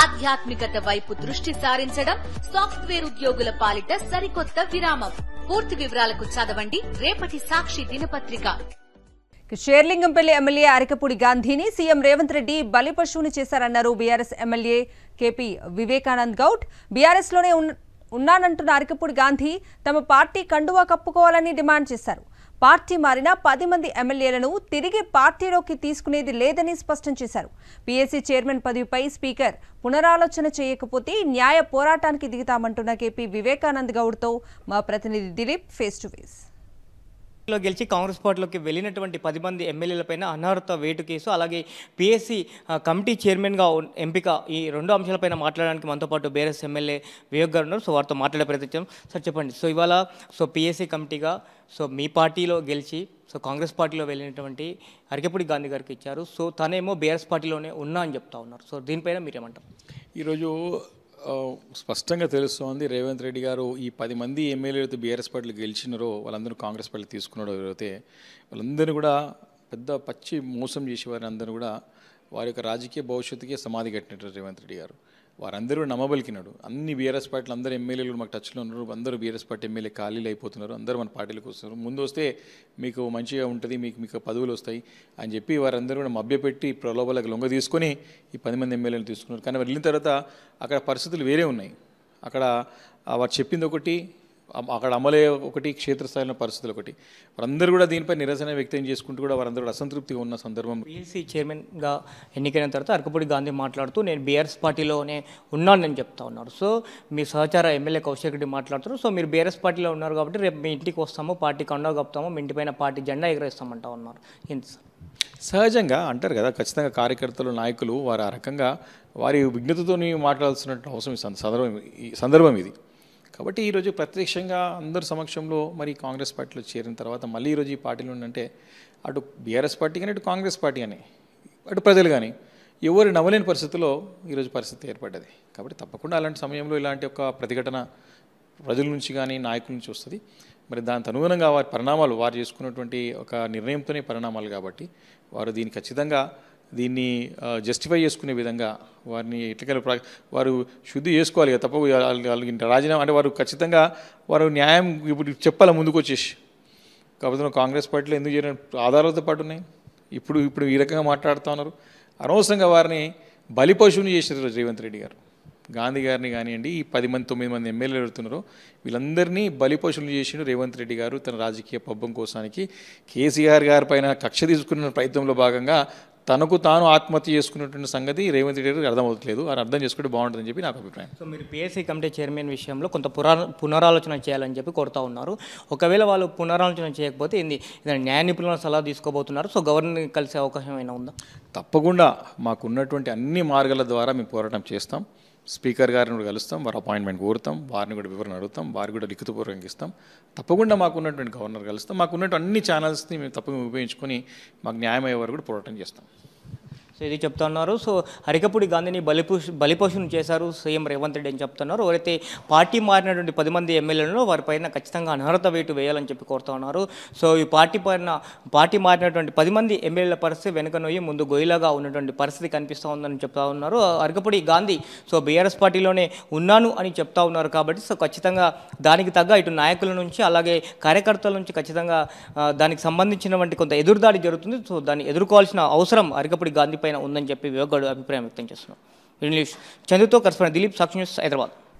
ఆధ్యాత్మికత వైపు దృష్టి సారించడం సాఫ్ట్వేర్ ఉద్యోగుల పాలిట సరికొత్త విరామం పూర్తి వివరాలకు చదవండి రేపటి సాక్షి దినపత్రిక షేర్లింగంపల్లి ఎమ్మెల్యే అరకపూడి గాంధీని సీఎం రేవంత్ రెడ్డి బలి పశువుని చేశారన్నారు BRS MLA KP Vivekanand Goud బీఆర్ఎస్లోనే ఉన్నానంటున్న అరకపూడి గాంధీ తమ పార్టీ కండువా కప్పుకోవాలని డిమాండ్ చేశారు పార్టీ మారిన పది మంది ఎమ్మెల్యేలను తిరిగి పార్టీలోకి తీసుకునేది లేదని స్పష్టం చేశారు పీఎస్సీ చైర్మన్ పదవిపై స్పీకర్ పునరాలోచన చేయకపోతే న్యాయ పోరాటానికి దిగుతామంటున్న కేపీ వివేకానంద్ గౌడ్తో మా ప్రతినిధి దిలీప్ ఫేస్ టు ఫేస్ లో గెలిచి కాంగ్రెస్ పార్టీలోకి వెళ్ళినటువంటి పది మంది ఎమ్మెల్యేలపైన అనర్హత వేటు కేసు అలాగే పిఎస్సి కమిటీ చైర్మన్గా ఎంపిక ఈ రెండు అంశాలపైన మాట్లాడడానికి మనతో పాటు బీఆర్ఎస్ ఎమ్మెల్యే వియోగ్ గారు ఉన్నారు సో వారితో మాట్లాడే ప్రయత్నించాం సార్ చెప్పండి సో ఇవాళ సో పిఎస్సి కమిటీగా సో మీ పార్టీలో గెలిచి సో కాంగ్రెస్ పార్టీలో వెళ్ళినటువంటి అరికెపూడి గాంధీ గారికి ఇచ్చారు సో తనేమో బీఆర్ఎస్ పార్టీలోనే ఉన్నా అని చెప్తా ఉన్నారు సో దీనిపైన మీరేమంటారు ఈరోజు స్పష్టంగా తెలుస్తోంది రేవంత్ రెడ్డి గారు ఈ పది మంది ఎమ్మెల్యేలతో బీఆర్ఎస్ పార్టీలు గెలిచినారో వాళ్ళందరూ కాంగ్రెస్ పార్టీ తీసుకున్నారో ఎవరైతే వాళ్ళందరినీ కూడా పెద్ద పచ్చి మోసం చేసేవారిని అందరూ కూడా వారి యొక్క రాజకీయ భవిష్యత్తుకి సమాధి కట్టినట్టు రేవంత్ రెడ్డి గారు వారందరూ నమ్మబలికినాడు అన్ని బీఆర్ఎస్ పార్టీలు అందరూ ఎమ్మెల్యేలు మాకు టచ్లో ఉన్నారు అందరూ బీఆర్ఎస్ పార్టీ ఎమ్మెల్యే ఖాళీలు అయిపోతున్నారు అందరూ మన పార్టీలకు వస్తున్నారు ముందు వస్తే మీకు మంచిగా ఉంటుంది మీకు మీకు పదవులు వస్తాయి అని చెప్పి వారందరూ కూడా మభ్యపెట్టి ప్రలోభాలకు లొంగ తీసుకొని ఈ పది మంది ఎమ్మెల్యేలు తీసుకున్నారు కానీ వెళ్ళిన తర్వాత అక్కడ పరిస్థితులు వేరే ఉన్నాయి అక్కడ వారు చెప్పింది ఒకటి అక్కడ అమలే ఒకటి క్షేత్రస్థాయిలో పరిస్థితులు ఒకటి వారందరూ కూడా దీనిపై నిరసన వ్యక్తం చేసుకుంటూ కూడా వారందరూ అసంతృప్తిగా ఉన్న సందర్భం పిఎల్సీ చైర్మన్గా ఎన్నికైన తర్వాత అరకపూడి గాంధీ మాట్లాడుతూ నేను బీఆర్ఎస్ పార్టీలోనే ఉన్నానని చెప్తా ఉన్నారు సో మీ సహచార ఎమ్మెల్యే కౌశిక్ రెడ్డి మాట్లాడుతున్నారు సో మీరు బీఆర్ఎస్ పార్టీలో ఉన్నారు కాబట్టి రేపు మీ ఇంటికి వస్తాము పార్టీ కండవ కప్తాము మీ ఇంటిపైన పార్టీ జెండా ఎగరేస్తామంటా ఉన్నారు ఇంత సహజంగా అంటారు కదా ఖచ్చితంగా కార్యకర్తలు నాయకులు వారు ఆ రకంగా వారి విఘ్నతతో మాట్లాడాల్సినట్టు అవసరం ఈ సందర్భం ఈ సందర్భం ఇది కాబట్టి ఈరోజు ప్రత్యక్షంగా అందరి సమక్షంలో మరి కాంగ్రెస్ పార్టీలో చేరిన తర్వాత మళ్ళీ ఈరోజు ఈ పార్టీలు ఉండంటే అటు బీఆర్ఎస్ పార్టీ కానీ అటు కాంగ్రెస్ పార్టీ కానీ అటు ప్రజలు కానీ ఎవరు నవ్వలేని పరిస్థితుల్లో ఈరోజు పరిస్థితి ఏర్పడ్డది కాబట్టి తప్పకుండా అలాంటి సమయంలో ఇలాంటి ఒక ప్రతిఘటన ప్రజల నుంచి కానీ నాయకుల నుంచి వస్తుంది మరి దానికి అనుగుణంగా వారి పరిణామాలు వారు చేసుకున్నటువంటి ఒక నిర్ణయంతోనే పరిణామాలు కాబట్టి వారు దీన్ని ఖచ్చితంగా దీన్ని జస్టిఫై చేసుకునే విధంగా వారిని ఎట్లకైనా ప్రా వారు శుద్ధి చేసుకోవాలి కదా తప్ప వాళ్ళకి రాజీనామా అంటే వారు ఖచ్చితంగా వారు న్యాయం ఇప్పుడు చెప్పాలి ముందుకు వచ్చేసి కాకపోతే కాంగ్రెస్ పార్టీలో ఎందుకు చేయడం ఆధారాలతో పాటు ఉన్నాయి ఇప్పుడు ఇప్పుడు ఈ రకంగా మాట్లాడుతూ ఉన్నారు అనవసరంగా వారిని బలిపశువుని చేశారు రేవంత్ రెడ్డి గారు గాంధీ గారిని కానివ్వండి ఈ పది మంది తొమ్మిది మంది ఎమ్మెల్యేలు వెళ్తున్నారు వీళ్ళందరినీ బలిపశువులు చేసిండు రేవంత్ రెడ్డి గారు తన రాజకీయ పబ్బం కోసానికి కేసీఆర్ గారి పైన కక్ష తీసుకున్న ప్రయత్నంలో భాగంగా తనకు తాను ఆత్మహత్య చేసుకున్నటువంటి సంగతి రేవంత్ రెడ్డి గారికి అర్థమవుతలేదు అని అర్థం చేసుకుంటే బాగుంటుందని చెప్పి నాకు అభిప్రాయం సో మీరు పిఎస్సీ కమిటీ చైర్మన్ విషయంలో కొంత పునరాలోచన చేయాలని చెప్పి కోరుతా ఉన్నారు ఒకవేళ వాళ్ళు పునరాలోచన చేయకపోతే ఏంది న్యాయ నిపుణుల సలహా తీసుకోబోతున్నారు సో గవర్నర్ కలిసే అవకాశం ఏమైనా ఉందా తప్పకుండా మాకున్నటువంటి అన్ని మార్గాల ద్వారా మేము పోరాటం చేస్తాం స్పీకర్ గారిని కూడా కలుస్తాం వారి అపాయింట్మెంట్ కోరుతాం వారిని కూడా వివరణ అడుగుతాం వారు కూడా లిఖితపూర్వకంగా ఇస్తాం తప్పకుండా మాకున్నటువంటి గవర్నర్ కలుస్తాం మాకున్నట్టు అన్ని ఛానల్స్ని మేము తప్పకుండా ఉపయోగించుకొని మాకు న్యాయమయ్యే వారు కూడా పోరాటం చేస్తాం సో ఇది చెప్తున్నారు సో హరికపుడి గాంధీని బలిపోష బలిపోషణ చేశారు సీఎం రేవంత్ రెడ్డి అని చెప్తున్నారు ఎవరైతే పార్టీ మారినటువంటి పది మంది ఎమ్మెల్యేలను వారిపైన ఖచ్చితంగా అనర్హత వేటు వేయాలని చెప్పి కోరుతున్నారు సో ఈ పార్టీ పైన పార్టీ మారినటువంటి పది మంది ఎమ్మెల్యేల పరిస్థితి వెనుక నొయ్యి ముందు గొయ్యిలాగా ఉన్నటువంటి పరిస్థితి కనిపిస్తూ ఉందని చెప్తా ఉన్నారు అరకపూడి గాంధీ సో బీఆర్ఎస్ పార్టీలోనే ఉన్నాను అని చెప్తా ఉన్నారు కాబట్టి సో ఖచ్చితంగా దానికి తగ్గ ఇటు నాయకుల నుంచి అలాగే కార్యకర్తల నుంచి ఖచ్చితంగా దానికి సంబంధించినటువంటి కొంత ఎదురుదాడి జరుగుతుంది సో దాన్ని ఎదుర్కోవాల్సిన అవసరం అరకపూడి గాంధీపై పైన ఉందని చెప్పి వివగాడు అభిప్రాయం వ్యక్తం చేస్తున్నారు ఇంగ్లీష్ చందుతో కరస్పాండ్ దిలీప్ సాక్షి న్యూస్ హైదరాబాద్